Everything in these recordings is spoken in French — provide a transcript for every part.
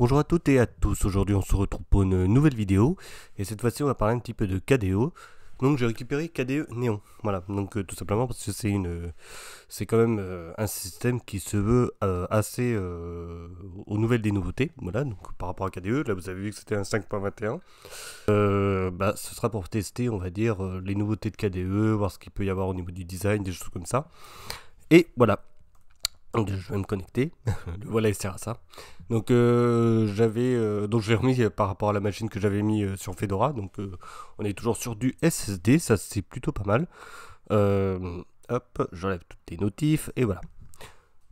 Bonjour à toutes et à tous, aujourd'hui on se retrouve pour une nouvelle vidéo et cette fois-ci on va parler un petit peu de KDE. Donc j'ai récupéré KDE Néon, voilà, donc euh, tout simplement parce que c'est une, euh, c'est quand même euh, un système qui se veut assez aux nouvelles des nouveautés, voilà, donc par rapport à KDE, là vous avez vu que c'était un 5.21, bah, ce sera pour tester on va dire les nouveautés de KDE, voir ce qu'il peut y avoir au niveau du design, des choses comme ça, et voilà, je vais me connecter. voilà, il sert à ça. Donc euh, j'avais, euh, donc j'ai remis euh, par rapport à la machine que j'avais mis sur Fedora. Donc on est toujours sur du SSD, ça c'est plutôt pas mal. hop, j'enlève toutes les notifs et voilà.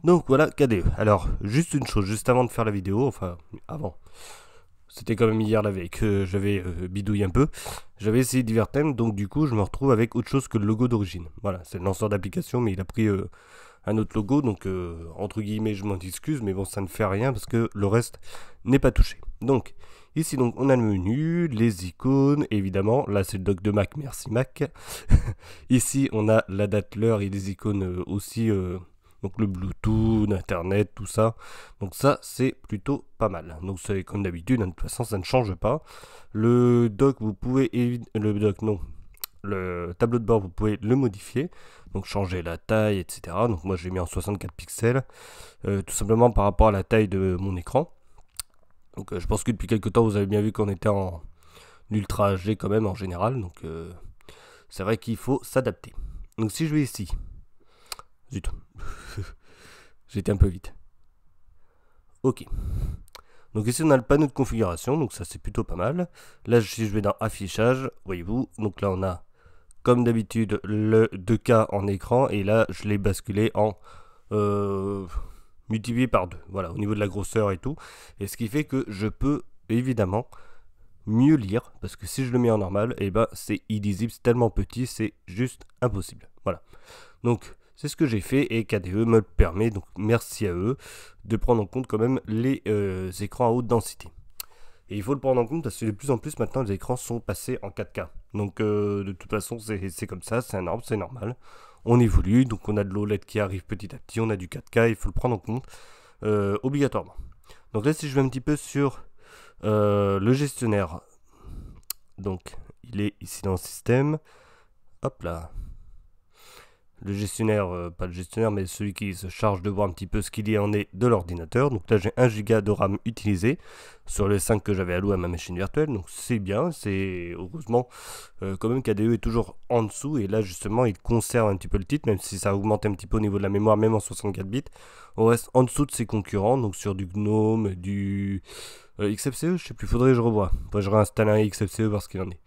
Donc voilà KDE. Alors juste une chose, juste avant de faire la vidéo, enfin avant. C'était quand même hier la veille que j'avais bidouillé un peu. J'avais essayé divers thèmes, donc du coup je me retrouve avec autre chose que le logo d'origine. Voilà, c'est le lanceur d'application, mais il a pris un autre logo. Donc, euh, entre guillemets, je m'en excuse, mais bon, ça ne fait rien parce que le reste n'est pas touché. Donc, ici, donc, on a le menu, les icônes, évidemment. Là, c'est le doc de Mac, merci Mac. ici, on a la date, l'heure et les icônes euh, aussi. Euh, donc le Bluetooth, Internet, tout ça. Donc ça, c'est plutôt pas mal. Donc c'est comme d'habitude, hein, de toute façon, ça ne change pas. Le doc, vous pouvez... Le doc, non le tableau de bord, vous pouvez le modifier, donc changer la taille, etc. Donc moi j'ai mis en 64 pixels, euh, tout simplement par rapport à la taille de mon écran. Donc euh, je pense que depuis quelques temps, vous avez bien vu qu'on était en ultra HD quand même en général, donc euh, c'est vrai qu'il faut s'adapter. Donc si je vais ici, zut, j'étais un peu vite. Ok. Donc ici on a le panneau de configuration, donc ça c'est plutôt pas mal. Là si je vais dans affichage, voyez-vous, donc là on a comme d'habitude, le 2K en écran. Et là, je l'ai basculé en euh, multiplié par 2. Voilà, au niveau de la grosseur et tout. Et ce qui fait que je peux évidemment mieux lire. Parce que si je le mets en normal, eh ben c'est illisible, c'est tellement petit, c'est juste impossible. Voilà. Donc, c'est ce que j'ai fait et KDE me permet, donc merci à eux de prendre en compte quand même les euh, écrans à haute densité il faut le prendre en compte parce que de plus en plus maintenant les écrans sont passés en 4K. Donc euh, de toute façon c'est comme ça, c'est un c'est normal. On évolue, donc on a de l'OLED qui arrive petit à petit, on a du 4K, il faut le prendre en compte euh, obligatoirement. Donc là si je vais un petit peu sur euh, le gestionnaire, donc il est ici dans le système. Hop là, le gestionnaire, euh, pas le gestionnaire, mais celui qui se charge de voir un petit peu ce qu'il y en est de l'ordinateur. Donc là, j'ai 1 Go de RAM utilisé sur les 5 que j'avais alloué à ma machine virtuelle. Donc c'est bien, c'est heureusement euh, quand même KDE est toujours en dessous. Et là, justement, il conserve un petit peu le titre, même si ça augmente un petit peu au niveau de la mémoire, même en 64 bits. On reste en dessous de ses concurrents, donc sur du GNOME, du euh, XFCE, je sais plus, faudrait que je revoie. je réinstalle un XFCE parce qu'il en est.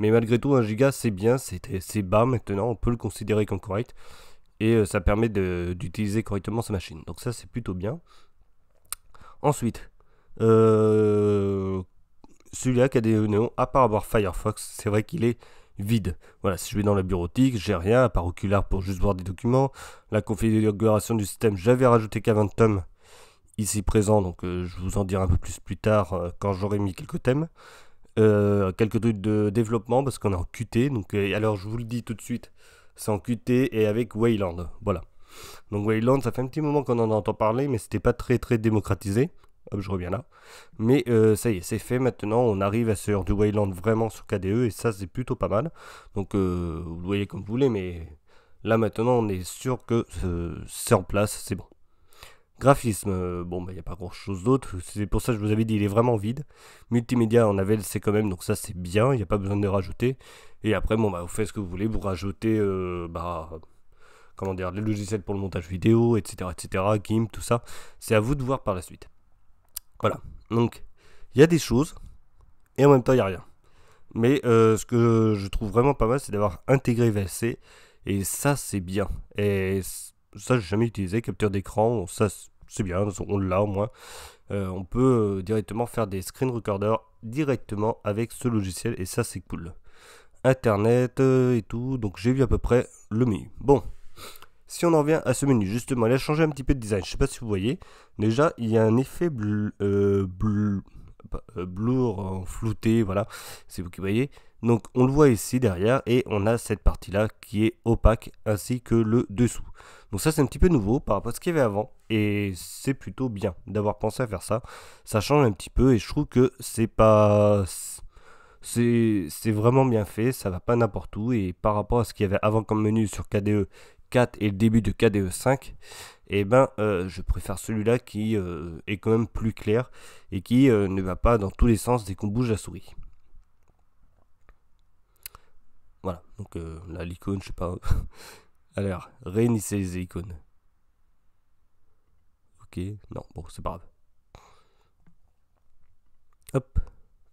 Mais malgré tout, 1 giga, c'est bien, c'est bas maintenant, on peut le considérer comme correct. Et euh, ça permet d'utiliser correctement sa machine. Donc ça, c'est plutôt bien. Ensuite, euh, celui-là qui a des néons, à part avoir Firefox, c'est vrai qu'il est vide. Voilà, si je vais dans la bureautique, j'ai rien, à part Ocular pour juste voir des documents. La configuration du système, j'avais rajouté tomes ici présent, donc euh, je vous en dirai un peu plus plus tard quand j'aurai mis quelques thèmes. Euh, quelques trucs de développement parce qu'on est en QT. Donc, euh, alors je vous le dis tout de suite, c'est en QT et avec Wayland. Voilà. Donc Wayland, ça fait un petit moment qu'on en entend parler, mais c'était pas très très démocratisé. Hop, je reviens là. Mais euh, ça y est, c'est fait maintenant. On arrive à se faire du Wayland vraiment sur KDE et ça c'est plutôt pas mal. Donc vous le voyez comme vous voulez, mais là maintenant on est sûr que c'est en place, c'est bon. Graphisme, euh, bon, il bah, n'y a pas grand chose d'autre. C'est pour ça que je vous avais dit, il est vraiment vide. Multimédia, on avait le C quand même, donc ça c'est bien, il n'y a pas besoin de rajouter. Et après, bon, bah, vous faites ce que vous voulez, vous rajoutez, euh, bah, comment dire, les logiciels pour le montage vidéo, etc., etc., GIMP, tout ça. C'est à vous de voir par la suite. Voilà. Donc, il y a des choses, et en même temps, il n'y a rien. Mais euh, ce que je trouve vraiment pas mal, c'est d'avoir intégré VLC, et ça, c'est bien. Et ça, j'ai jamais utilisé, capture d'écran, ça, c'est bien, on l'a au moins. Euh, on peut euh, directement faire des screen recorders directement avec ce logiciel et ça c'est cool. Internet euh, et tout, donc j'ai vu à peu près le menu. Bon, si on en revient à ce menu, justement, il a changé un petit peu de design. Je sais pas si vous voyez. Déjà, il y a un effet bleu, flouté, voilà, c'est vous qui voyez. Donc on le voit ici derrière et on a cette partie là qui est opaque ainsi que le dessous. Donc ça c'est un petit peu nouveau par rapport à ce qu'il y avait avant. Et c'est plutôt bien d'avoir pensé à faire ça. Ça change un petit peu et je trouve que c'est pas... C'est vraiment bien fait, ça va pas n'importe où. Et par rapport à ce qu'il y avait avant comme menu sur KDE 4 et le début de KDE 5, eh ben euh, je préfère celui-là qui euh, est quand même plus clair et qui euh, ne va pas dans tous les sens dès qu'on bouge la souris. Voilà, donc là l'icône, je sais pas, Alors, réinitialiser les icônes. Ok, non, bon, c'est pas grave. Hop,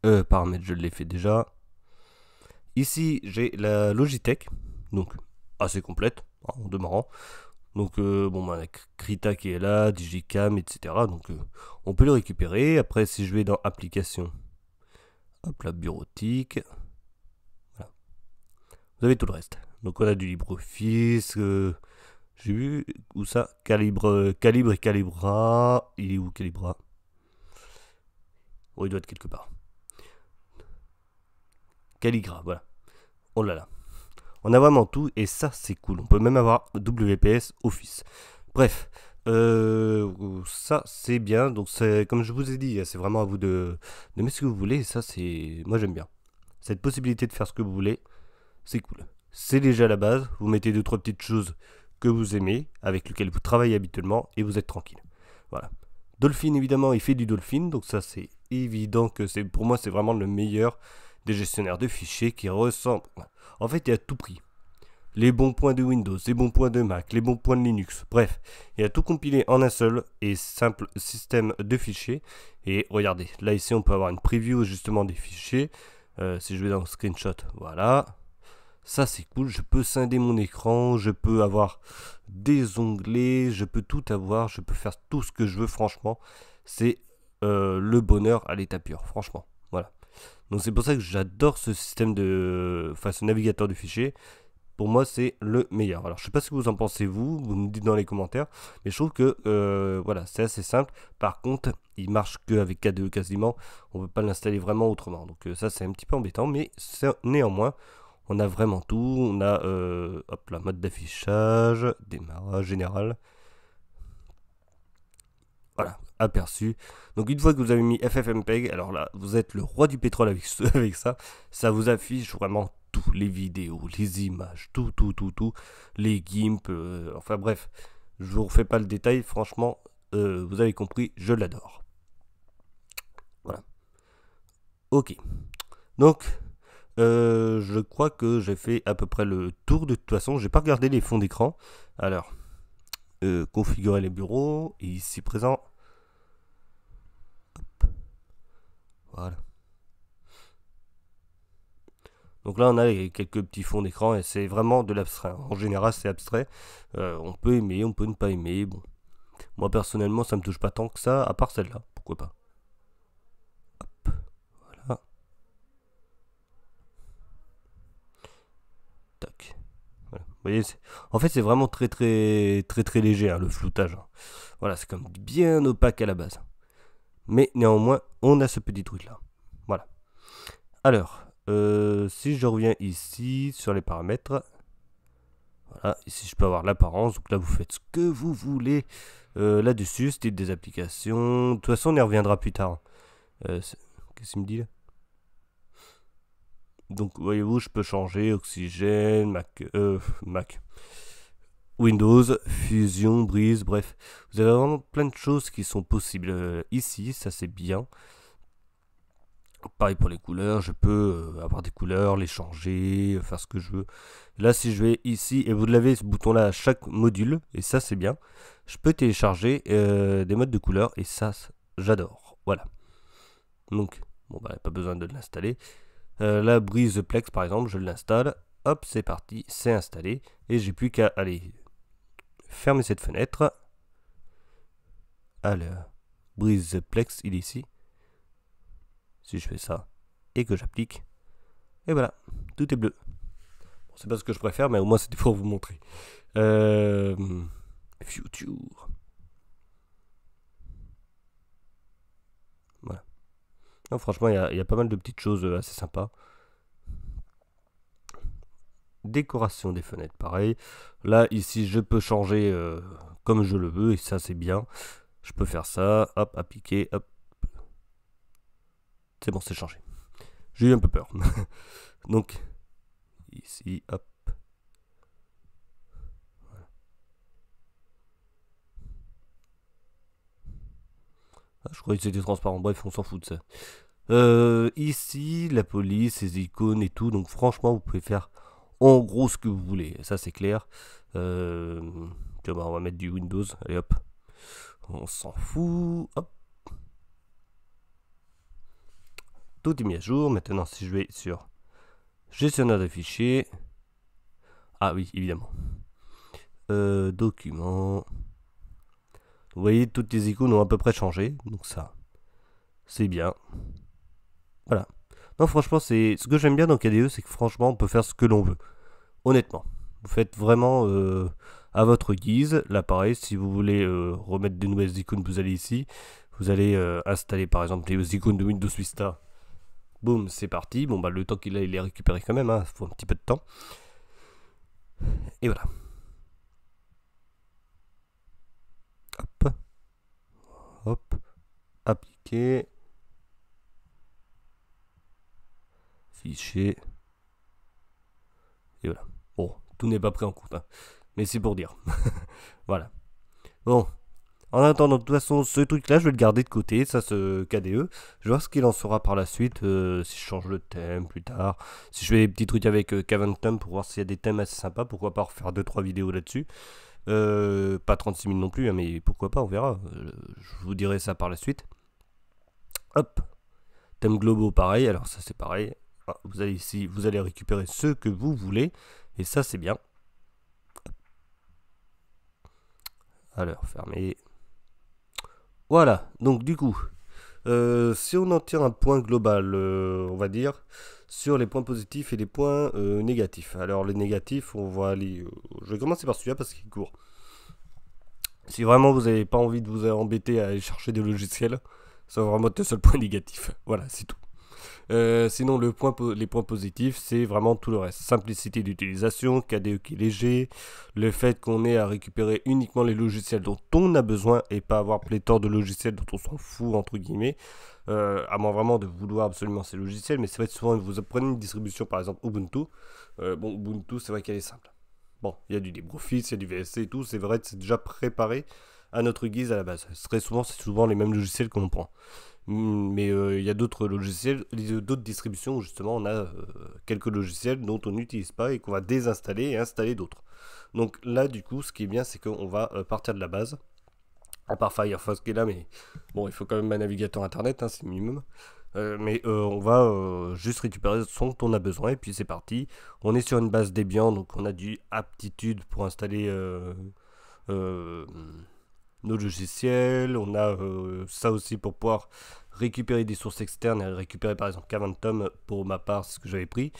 euh, paramètres, je l'ai fait déjà. Ici, j'ai la Logitech, donc assez complète, hein, en demeurant Donc, euh, bon, on bah, Krita qui est là, Digicam, etc. Donc, euh, on peut le récupérer. Après, si je vais dans Applications, hop la bureautique vous avez tout le reste. Donc on a du LibreOffice, euh, j'ai vu où ça Calibre, euh, Calibre et Calibra. Il est où Calibra Oh, il doit être quelque part. Caligra, voilà. Oh là là. On a vraiment tout et ça c'est cool. On peut même avoir WPS Office. Bref, euh, ça c'est bien. Donc comme je vous ai dit, c'est vraiment à vous de, de mettre ce que vous voulez. ça c'est, moi j'aime bien cette possibilité de faire ce que vous voulez c'est cool. C'est déjà la base, vous mettez deux trois petites choses que vous aimez, avec lesquelles vous travaillez habituellement, et vous êtes tranquille. Voilà. Dolphin évidemment, il fait du Dolphin, donc ça c'est évident que c'est pour moi c'est vraiment le meilleur des gestionnaires de fichiers qui ressemble. En fait, il y a tout prix. Les bons points de Windows, les bons points de Mac, les bons points de Linux. Bref, il y a tout compilé en un seul et simple système de fichiers. Et regardez, là ici on peut avoir une preview justement des fichiers. Euh, si je vais dans le screenshot, voilà. Ça c'est cool, je peux scinder mon écran, je peux avoir des onglets, je peux tout avoir, je peux faire tout ce que je veux franchement. C'est euh, le bonheur à l'état pur, franchement. Voilà. Donc c'est pour ça que j'adore ce système de... Enfin ce navigateur de fichiers. Pour moi c'est le meilleur. Alors je sais pas ce que vous en pensez vous, vous me dites dans les commentaires. Mais je trouve que euh, voilà c'est assez simple. Par contre il marche qu'avec K2 quasiment. On peut pas l'installer vraiment autrement. Donc euh, ça c'est un petit peu embêtant. Mais néanmoins on a vraiment tout. On a euh, hop mode d'affichage, démarrage général. Voilà, aperçu. Donc une fois que vous avez mis FFmpeg, alors là, vous êtes le roi du pétrole avec, avec ça. Ça vous affiche vraiment tous les vidéos, les images, tout, tout, tout, tout. Les gimps, euh, enfin bref. Je vous refais pas le détail, franchement, euh, vous avez compris, je l'adore. Voilà. Ok. Donc, euh, je crois que j'ai fait à peu près le tour. De toute façon, j'ai pas regardé les fonds d'écran. Alors, euh, configurer les bureaux. Ici présent. Voilà. Donc là, on a quelques petits fonds d'écran et c'est vraiment de l'abstrait. En général, c'est abstrait. Euh, on peut aimer, on peut ne pas aimer. Bon, moi personnellement, ça me touche pas tant que ça, à part celle-là. Pourquoi pas en fait, c'est vraiment très, très, très, très léger hein, le floutage. Hein. Voilà, c'est comme bien opaque à la base. Mais néanmoins, on a ce petit truc là. Voilà. Alors, euh, si je reviens ici sur les paramètres, voilà, ici je peux avoir l'apparence. Donc là, vous faites ce que vous voulez euh, là-dessus, style des applications. De toute façon, on y reviendra plus tard. Hein. Euh, qu'est-ce qu'il me dit là donc voyez-vous, je peux changer oxygène, Mac, euh, Mac, Windows, Fusion, Breeze, bref. Vous avez vraiment plein de choses qui sont possibles euh, ici, ça c'est bien. Pareil pour les couleurs, je peux euh, avoir des couleurs, les changer, euh, faire ce que je veux. Là, si je vais ici, et vous l'avez ce bouton-là à chaque module, et ça c'est bien, je peux télécharger des modes de couleurs, et ça, j'adore. Voilà. Donc, bon, bah, pas besoin de l'installer. Euh, la brise Plex par exemple, je l'installe, hop, c'est parti, c'est installé, et j'ai plus qu'à aller fermer cette fenêtre. Alors, brise Plex, il est ici. Si je fais ça et que j'applique, et voilà, tout est bleu. Bon, c'est pas ce que je préfère, mais au moins c'était pour vous montrer. Euh, future. franchement, il y, a, pas mal de petites choses euh, assez sympas. Décoration des fenêtres, pareil. Là, ici, je peux changer euh, comme je le veux, et ça, c'est bien. Je peux faire ça, hop, appliquer, hop. C'est bon, c'est changé. J'ai eu un peu peur. Donc, ici, hop. Ah, je croyais que c'était transparent. Bref, on s'en fout de ça. Euh, ici, la police, les icônes et tout. Donc, franchement, vous pouvez faire en gros ce que vous voulez. Ça, c'est clair. Euh, bah, on va mettre du Windows. Allez, hop. On s'en fout. Tout est mis à jour. Maintenant, si je vais sur gestionnaire de fichiers. Ah oui, évidemment. Euh, documents. Vous voyez, toutes les icônes ont à peu près changé, donc ça, c'est bien. Voilà. Non, franchement, c'est ce que j'aime bien dans KDE, c'est que franchement, on peut faire ce que l'on veut. Honnêtement, vous faites vraiment euh, à votre guise. Là, pareil, si vous voulez euh, remettre des nouvelles icônes, vous allez ici. Vous allez euh, installer par exemple les icônes de Windows Vista. Boum, c'est parti. Bon, bah, le temps qu'il a, il est récupéré quand même. Hein. faut un petit peu de temps. Et voilà. Hop. Hop. Appliquer. Fichier. Et voilà. Bon, tout n'est pas pris en compte. Hein. Mais c'est pour dire. voilà. Bon. En attendant, de toute façon, ce truc-là, je vais le garder de côté, ça, ce KDE. Je vais voir ce qu'il en sera par la suite, euh, si je change le thème plus tard, si je fais des petits trucs avec euh, Kevin pour voir s'il y a des thèmes assez sympas, pourquoi pas refaire 2-3 vidéos là-dessus. Euh, pas 36 000 non plus, hein, mais pourquoi pas, on verra. Euh, je vous dirai ça par la suite. Hop. Thème globaux, pareil. Alors ça, c'est pareil. Ah, vous allez ici, vous allez récupérer ce que vous voulez. Et ça, c'est bien. Alors, fermez. Voilà. Donc, du coup, euh, si on en tire un point global, euh, on va dire, sur les points positifs et les points euh, négatifs. Alors les négatifs, on va aller... Je vais commencer par celui-là parce qu'il court. Si vraiment vous n'avez pas envie de vous embêter à aller chercher des logiciels, va vraiment le seul point négatif. Voilà, c'est tout. Euh, sinon, le point, les points positifs, c'est vraiment tout le reste. Simplicité d'utilisation, KDE qui est léger, le fait qu'on ait à récupérer uniquement les logiciels dont on a besoin et pas avoir pléthore de logiciels dont on s'en fout, entre guillemets. Euh, à moins vraiment de vouloir absolument ces logiciels, mais c'est vrai que souvent vous prenez une distribution, par exemple Ubuntu. Euh, bon, Ubuntu, c'est vrai qu'elle est simple. Bon, il y a du LibreOffice, il y a du VSC et tout, c'est vrai que c'est déjà préparé à notre guise à la base. Très souvent, c'est souvent les mêmes logiciels qu'on prend. Mm, mais euh, il y a d'autres logiciels, d'autres distributions justement on a euh, quelques logiciels dont on n'utilise pas et qu'on va désinstaller et installer d'autres. Donc là du coup ce qui est bien c'est qu'on va euh, partir de la base. À part Firefox qui est là, mais bon il faut quand même un navigateur internet, hein, c'est minimum. mais on va juste récupérer ce dont on a besoin et puis c'est parti. On est sur une base Debian, donc on a du aptitude pour installer logiciels, on a euh, ça aussi pour pouvoir récupérer des sources externes et récupérer par exemple Caventum pour ma part, ce que j'avais pris.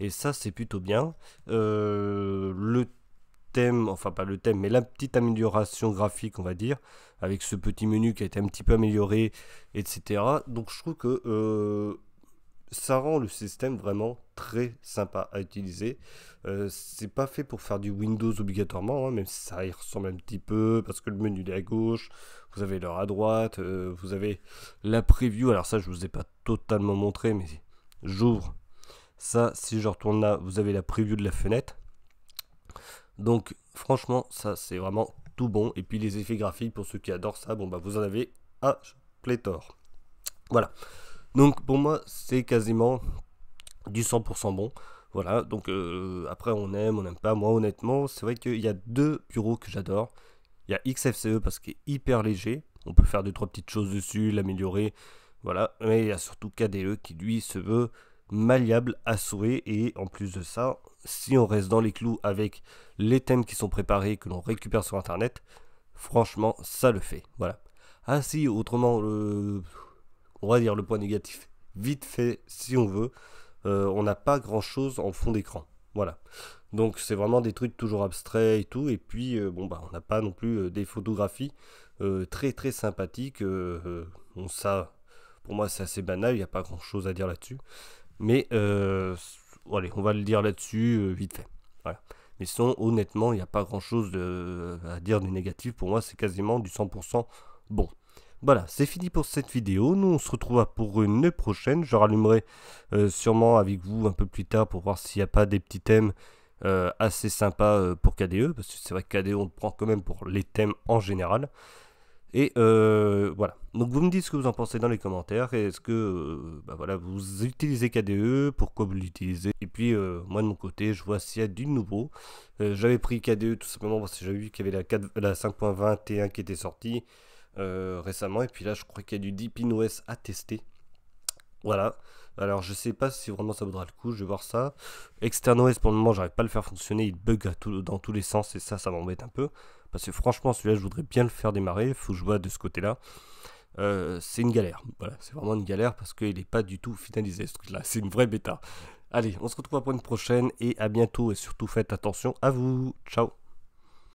Et ça, c'est plutôt bien. Euh, le thème, enfin pas le thème, mais la petite amélioration graphique, on va dire, avec ce petit menu qui a été un petit peu amélioré, etc. Donc je trouve que euh, ça rend le système vraiment très sympa à utiliser. Euh, c'est pas fait pour faire du Windows obligatoirement, hein, même si ça y ressemble un petit peu, parce que le menu est à gauche, vous avez l'heure à droite, euh, vous avez la preview. Alors ça, je vous ai pas totalement montré, mais j'ouvre ça. Si je retourne là, vous avez la preview de la fenêtre. Donc franchement, ça c'est vraiment tout bon. Et puis les effets graphiques, pour ceux qui adorent ça, bon bah vous en avez à pléthore. Voilà. Donc pour moi, c'est quasiment du 100% bon. Voilà, donc euh, après on aime, on n'aime pas. Moi honnêtement, c'est vrai qu'il y a deux bureaux que j'adore. Il y a XFCE parce qu'il est hyper léger. On peut faire deux, trois petites choses dessus, l'améliorer. Voilà, mais il y a surtout KDE qui lui se veut malléable à souhait. Et en plus de ça, si on reste dans les clous avec les thèmes qui sont préparés, que l'on récupère sur Internet, franchement, ça le fait. Voilà. Ah si, autrement, le on va dire le point négatif vite fait si on veut. Euh, on n'a pas grand chose en fond d'écran. Voilà. Donc c'est vraiment des trucs toujours abstraits et tout. Et puis euh, bon bah on n'a pas non plus euh, des photographies très très sympathiques. on ça pour moi c'est assez banal, il n'y a pas grand chose à dire là-dessus. Mais allez, on va le dire là-dessus vite fait. Mais sinon honnêtement il n'y a pas grand chose à dire du négatif. Pour moi c'est quasiment du 100% bon. Voilà, c'est fini pour cette vidéo. Nous, on se retrouvera pour une prochaine. Je rallumerai euh, sûrement avec vous un peu plus tard pour voir s'il n'y a pas des petits thèmes euh, assez sympas euh, pour KDE. Parce que c'est vrai que KDE, on le prend quand même pour les thèmes en général. Et voilà. Donc, vous me dites ce que vous en pensez dans les commentaires. Est-ce que bah voilà, vous utilisez KDE Pourquoi vous l'utilisez Et puis, moi, de mon côté, je vois s'il y a du nouveau. j'avais pris KDE tout simplement parce que j'avais vu qu'il y avait la, la 5.21 qui était sortie. Euh, récemment. Et puis là, je crois qu'il y a du OS à tester. Voilà. Alors je sais pas si vraiment ça vaudra le coup, je vais voir ça. OS pour le moment j'arrive pas à le faire fonctionner, il bug dans tous les sens et ça ça m'embête un peu. Parce que franchement celui-là je voudrais bien le faire démarrer, faut que je vois de ce côté-là. Euh, c'est une galère, voilà, c'est vraiment une galère parce qu'il n'est pas du tout finalisé ce truc-là, c'est une vraie bêta. Allez, on se retrouve pour une prochaine et à bientôt et surtout faites attention à vous, ciao